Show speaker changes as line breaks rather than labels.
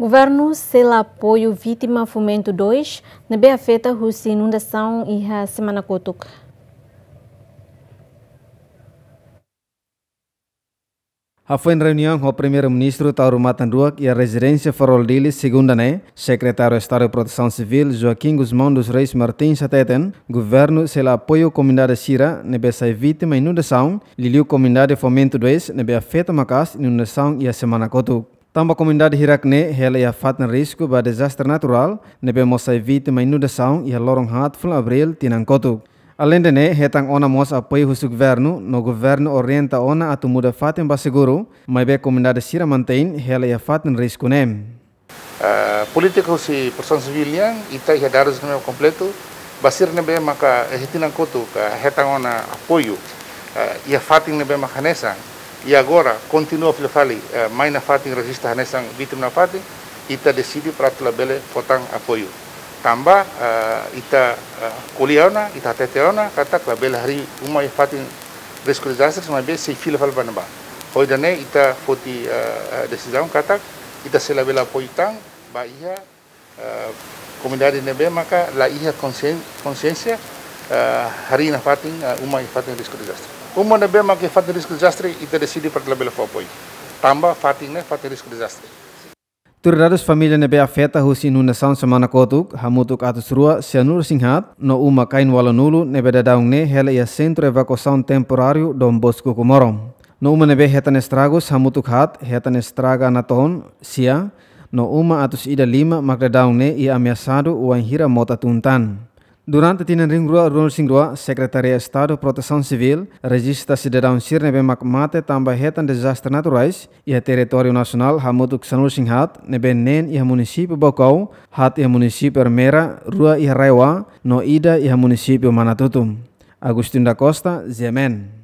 Governo sela apoio vítima Fomento 2, na B afeta Rússia inundação e a Semana
foi em reunião com o primeiro-ministro Tauro Matanduak e a residência Farol Dili, segunda né, secretário de Estado de Proteção Civil Joaquim Guzmão dos Reis Martins Ateten, governo se lá apoio a comunidade Sira, nebe sai vítima inundação, liliu comunidade Fomento 2, nebe afeta Macas, inundação e a Semana Kotuk. Tampak comunidade Hirak ne hela ia fatna risku ba disaster natural ne be mosai vit mainu da saung ia lorong hat ful abril tinang kotu. Alende ne hetang ona mos apoio husuk vernu no govern orienta ona atu muda fatin ba seguro, mai be comunidade sira mantain hela ia fatna risku nem.
Uh, eh, si person civil yang ita ia darus ne basir ne be maka hetinang eh, kotu ka eh, hetang ona apoyu, uh, ia fatin ne be makanesa y e agora continua a falar, eh, mais na fatin resista nessa vítima na fatin, ita e decidido para tu tlabele potang apoyo Tamba eh, e eh, ita uh, ita teteona, kata klabele hari umai fatin rescuralizasi sama be se fila fal banaba. hoy dane ita foti uh, decisão kata ita selabela apoio tang ba ia uh, nebe maka la ia consciencia hari na fatin umai fatin rescuralizasi. Uma abbiamo maki fatto il rischio disastri e decidi per la bella poi. Tamba fatinga fatto il rischio disastri.
Turdados ne nebe afeta husi nuna sound semana kotuk hamutuk atus rua sianur singhat no uma kain walanulu beda dadaung ne hele ia centro ya evacuação temporario dom bosku Comorom. No uma nebe hetan estragus hamutuk hat hetan estraga naton sia no uma atus ida lima magdadaung ne ia ameaçado uang hira mota tuntan. Durante Ring ringrua Ronald Singrua, rua de Estado de Proteção Civil, registra-se de down sir nebe mate tambah hetan disaster naturais ia e a nasional hamutuk sanul singhat nebe nen ia e a município hat ia e a Ermera, Rua ia Raiwa, no ida ia a Manatutum. Agustin da Costa, Zemen.